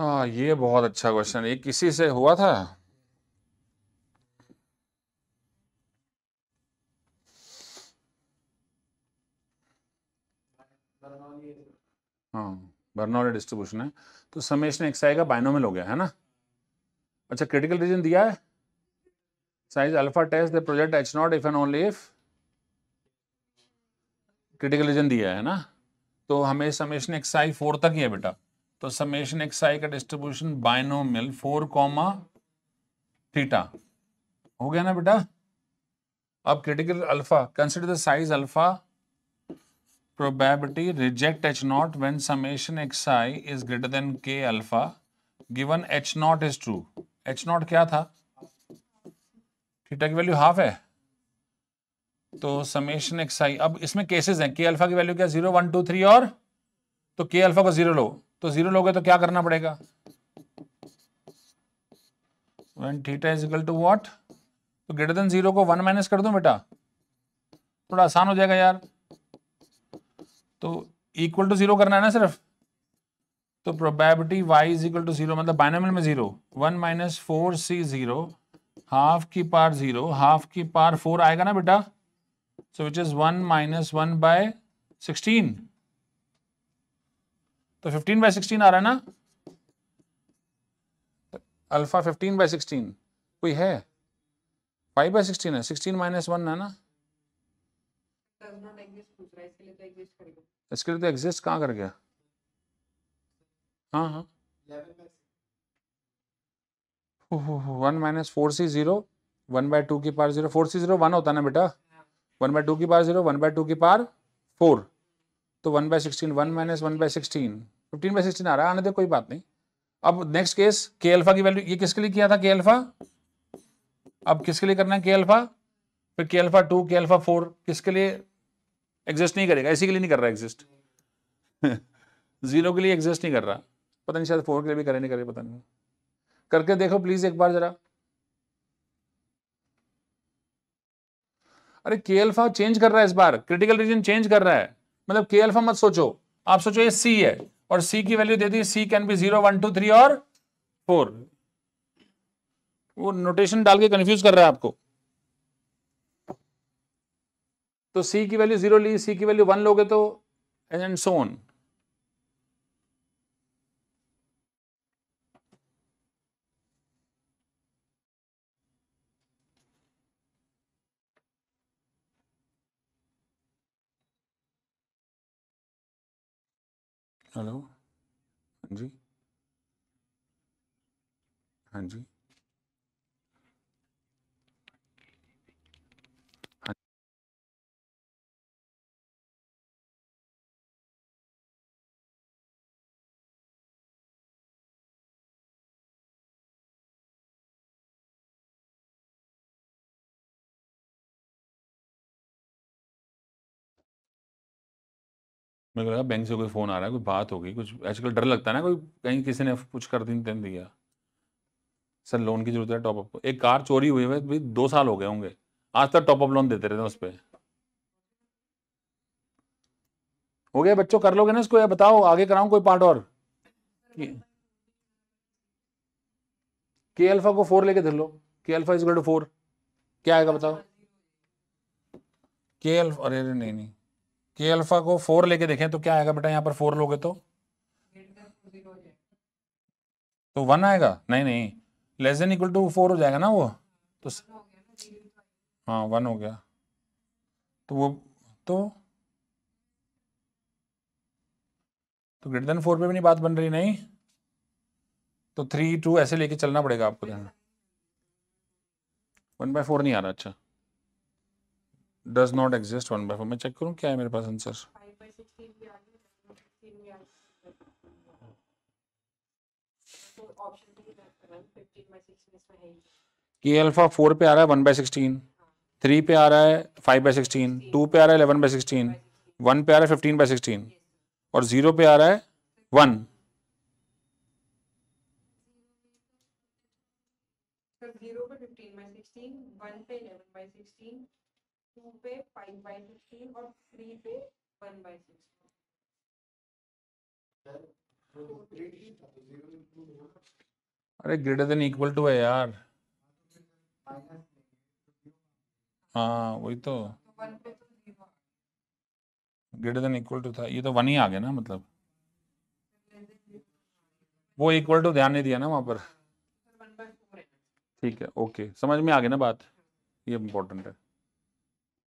हाँ ये बहुत अच्छा क्वेश्चन ये किसी से हुआ था बर्नौली हाँ, डिस्ट्रीब्यूशन है तो समेशन आई का बाइनोमियल हो गया है ना अच्छा क्रिटिकल रीजन दिया है size alpha test the project H naught if and only if critical region दिया है ना तो हमें समेशन आई फोर तक ही है बेटा तो समेशन एक्स आई का distribution binomial four comma theta हो गया ना बेटा अब critical alpha consider the size alpha reject H naught naught summation X I is greater than K alpha given H naught is true H naught क्या था theta की value half है तो समेशन एक्स आई अब इसमें केसेस हैं के alpha की वैल्यू क्या जीरो वन टू थ्री और तो के अल्फा को जीरो लो तो जीरो लोगे तो क्या करना पड़ेगा when theta is equal to what तो ग्रेटर देन जीरो को वन माइनस कर दो बेटा थोड़ा आसान हो जाएगा यार तो इक्वल टू जीरो करना है ना सिर्फ तो probability Y is equal to zero मतलब बाइनमल में zero one minus four C zero half की पार जीरो हाफ की पार फोर आएगा ना बेटा so which is one minus one by sixteen तो 15 बाई सिक्सटीन आ रहा है ना अल्फा 15 बाई सिक्सटीन कोई है 5 बाई सिक्सटीन है 16 माइनस वन है ना इसके लिए तो एग्जिस्ट कहाँ कर गया हाँ हाँ one minus four C zero one by two की पार zero four C zero one होता ना बेटा वन बाय टू की पार जीरो वन बाय टू की पार फोर तो one by sixteen one minus one by sixteen fifteen by sixteen आ रहा है आने दे कोई बात नहीं अब नेक्स्ट केस के अल्फा की वैल्यू ये किसके लिए किया था के अल्फा अब किसके लिए करना है के अल्फा फिर K alpha two K alpha four किसके लिए एग्जिस्ट नहीं करेगा इसी के लिए नहीं कर रहा एग्जिस्ट जीरो के लिए एग्जिस्ट नहीं कर रहा पता नहीं शायद फोर के लिए भी करे नहीं करे पता नहीं करके देखो प्लीज एक बार जरा अरे के अल्फा चेंज कर रहा है इस बार क्रिटिकल रीजन चेंज कर रहा है मतलब के अल्फा मत सोचो आप सोचो ये सी है और सी की वैल्यू दे दी C can be zero one two three और फोर वो नोटेशन डाल के कंफ्यूज कर रहा है आपको तो सी की वैल्यू जीरो ली सी की वैल्यू वन लोगे तो एंड सोन हेलो हाँ जी हाँ जी मेरे को लगा बैंक से कोई फ़ोन आ रहा है कोई बात होगी कुछ आजकल डर लगता है ना कोई कहीं किसी ने कुछ कर दिन दिन दिया सर लोन की जरूरत है टॉपअप को एक कार चोरी हुई है भाई दो साल हो गए होंगे आज तक टॉपअप लोन देते रहते हैं उस पर हो गया बच्चों कर लोगे ना इसको या बताओ आगे कराऊं कोई पार्ट और के अल्फा को फोर लेके धर लो के अल्फा इज टू फोर क्या आएगा बताओ के अल्फा अरे अरे नहीं नहीं के अल्फा को फोर लेके देखें तो क्या आएगा बेटा यहाँ पर फोर लोगे तो तो वन आएगा नहीं नहीं less than equal to four हो जाएगा ना वो तो हाँ वन हो गया तो वो तो तो ग्रेटर देन फोर पे भी नहीं बात बन रही नहीं तो थ्री टू ऐसे लेके चलना पड़ेगा आपको ध्यान वन बाय फोर नहीं आ रहा अच्छा does not exist one by four मैं चेक करूँ क्या है मेरे पास आंसर के अल्फा फोर पे आ रहा है वन बाय सिक्सटीन थ्री पे आ रहा है फाइव बाय सिक्सटीन टू पे आ रहा है इलेवन बाय सिक्सटीन वन पे आ रहा है फिफ्टीन बाय सिक्सटीन और जीरो पे आ रहा है वन जीरो पे फिफ्टीन बाई सिक्सटीन वन पे इलेवन बाई सिक्सटीन टू पे फाइव बाई फिफ्टीन और थ्री पे वन बाई सिक्सटीन अरे ग्रेटर देन इक्वल टू है यार हाँ वही तो ग्रेटर देन इक्वल टू था ये तो वन ही आ गया ना मतलब वो इक्वल टू ध्यान नहीं दिया ना वहाँ पर तो ठीक है ओके समझ में आ गया ना बात ये इम्पोर्टेंट है